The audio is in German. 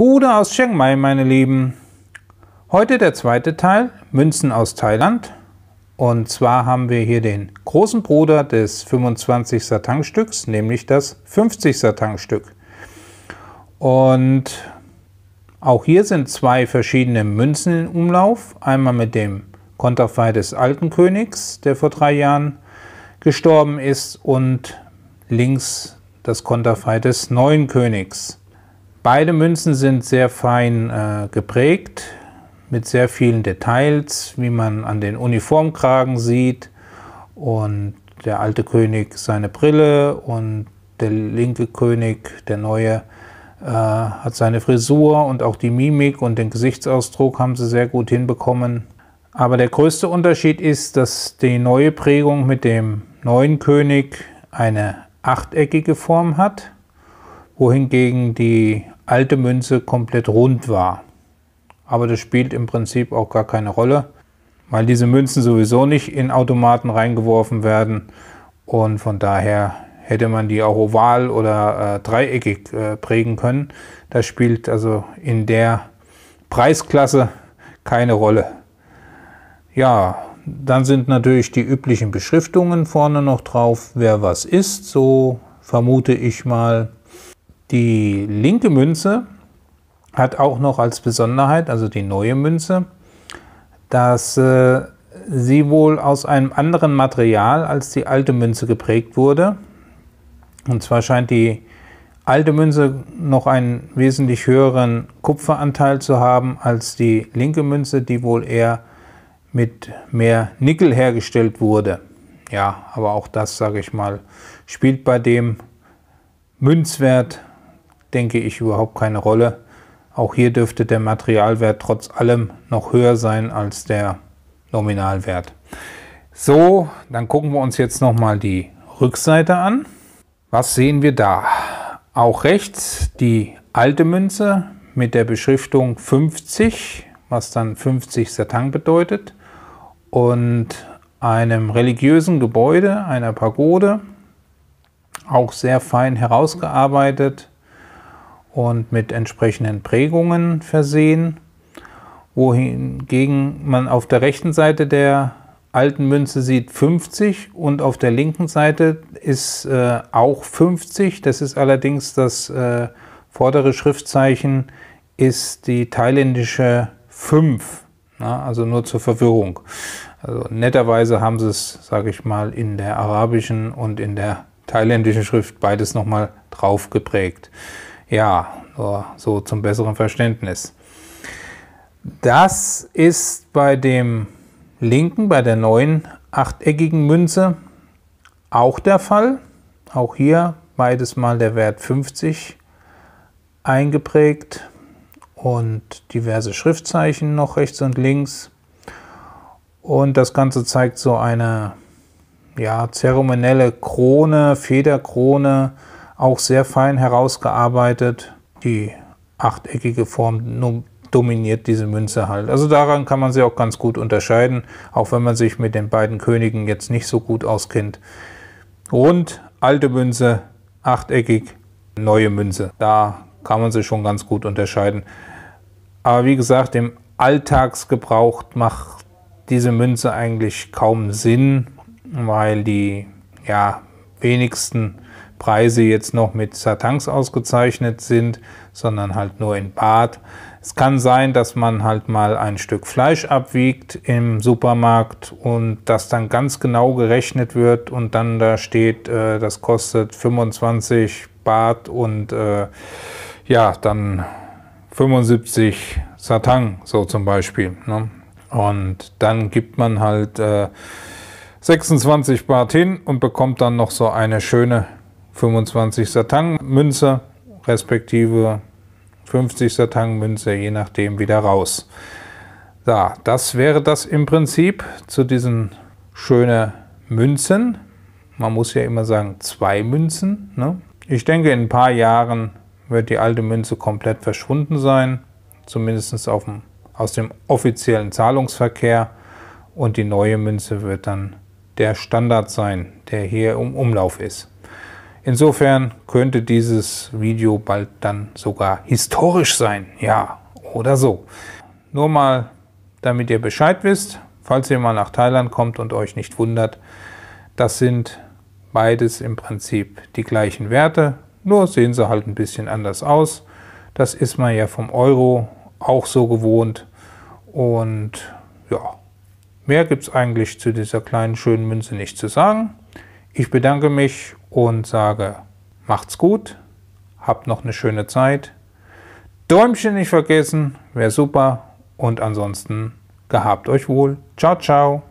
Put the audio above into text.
Gude aus Chiang Mai, meine Lieben. Heute der zweite Teil, Münzen aus Thailand. Und zwar haben wir hier den großen Bruder des 25 Satang-Stücks, nämlich das 50 Satang-Stück. Und auch hier sind zwei verschiedene Münzen in Umlauf. Einmal mit dem Konterfei des alten Königs, der vor drei Jahren gestorben ist, und links das Konterfei des neuen Königs. Beide Münzen sind sehr fein äh, geprägt, mit sehr vielen Details, wie man an den Uniformkragen sieht und der alte König seine Brille und der linke König, der neue, äh, hat seine Frisur und auch die Mimik und den Gesichtsausdruck haben sie sehr gut hinbekommen. Aber der größte Unterschied ist, dass die neue Prägung mit dem neuen König eine achteckige Form hat wohingegen die alte Münze komplett rund war. Aber das spielt im Prinzip auch gar keine Rolle, weil diese Münzen sowieso nicht in Automaten reingeworfen werden und von daher hätte man die auch oval oder äh, dreieckig äh, prägen können. Das spielt also in der Preisklasse keine Rolle. Ja, dann sind natürlich die üblichen Beschriftungen vorne noch drauf, wer was ist, so vermute ich mal. Die linke Münze hat auch noch als Besonderheit, also die neue Münze, dass äh, sie wohl aus einem anderen Material als die alte Münze geprägt wurde. Und zwar scheint die alte Münze noch einen wesentlich höheren Kupferanteil zu haben als die linke Münze, die wohl eher mit mehr Nickel hergestellt wurde. Ja, aber auch das, sage ich mal, spielt bei dem Münzwert denke ich, überhaupt keine Rolle. Auch hier dürfte der Materialwert trotz allem noch höher sein als der Nominalwert. So, dann gucken wir uns jetzt nochmal die Rückseite an. Was sehen wir da? Auch rechts die alte Münze mit der Beschriftung 50, was dann 50 Satang bedeutet, und einem religiösen Gebäude, einer Pagode, auch sehr fein herausgearbeitet und mit entsprechenden Prägungen versehen, wohingegen man auf der rechten Seite der alten Münze sieht 50 und auf der linken Seite ist äh, auch 50. Das ist allerdings das äh, vordere Schriftzeichen, ist die thailändische 5, na, also nur zur Verwirrung. Also netterweise haben sie es, sage ich mal, in der arabischen und in der thailändischen Schrift beides nochmal drauf geprägt. Ja, so zum besseren Verständnis. Das ist bei dem linken, bei der neuen achteckigen Münze auch der Fall. Auch hier beides mal der Wert 50 eingeprägt und diverse Schriftzeichen noch rechts und links. Und das Ganze zeigt so eine ja, zeremonielle Krone, Federkrone auch sehr fein herausgearbeitet. Die achteckige Form dominiert diese Münze halt. Also daran kann man sie auch ganz gut unterscheiden, auch wenn man sich mit den beiden Königen jetzt nicht so gut auskennt. Rund, alte Münze, achteckig, neue Münze. Da kann man sie schon ganz gut unterscheiden. Aber wie gesagt, im Alltagsgebrauch macht diese Münze eigentlich kaum Sinn, weil die ja wenigsten Preise jetzt noch mit Satans ausgezeichnet sind, sondern halt nur in Bad. Es kann sein, dass man halt mal ein Stück Fleisch abwiegt im Supermarkt und das dann ganz genau gerechnet wird und dann da steht, äh, das kostet 25 Baht und äh, ja, dann 75 Satang, so zum Beispiel. Ne? Und dann gibt man halt äh, 26 Baht hin und bekommt dann noch so eine schöne 25 Satang-Münze respektive 50 Satang-Münze, je nachdem, wieder raus. Da, das wäre das im Prinzip zu diesen schönen Münzen. Man muss ja immer sagen, zwei Münzen. Ne? Ich denke, in ein paar Jahren wird die alte Münze komplett verschwunden sein, zumindest dem, aus dem offiziellen Zahlungsverkehr. Und die neue Münze wird dann der Standard sein, der hier im Umlauf ist. Insofern könnte dieses Video bald dann sogar historisch sein, ja oder so. Nur mal, damit ihr Bescheid wisst, falls ihr mal nach Thailand kommt und euch nicht wundert, das sind beides im Prinzip die gleichen Werte, nur sehen sie halt ein bisschen anders aus. Das ist man ja vom Euro auch so gewohnt und ja, mehr gibt es eigentlich zu dieser kleinen schönen Münze nicht zu sagen. Ich bedanke mich und sage, macht's gut, habt noch eine schöne Zeit. Däumchen nicht vergessen, wäre super. Und ansonsten gehabt euch wohl. Ciao, ciao.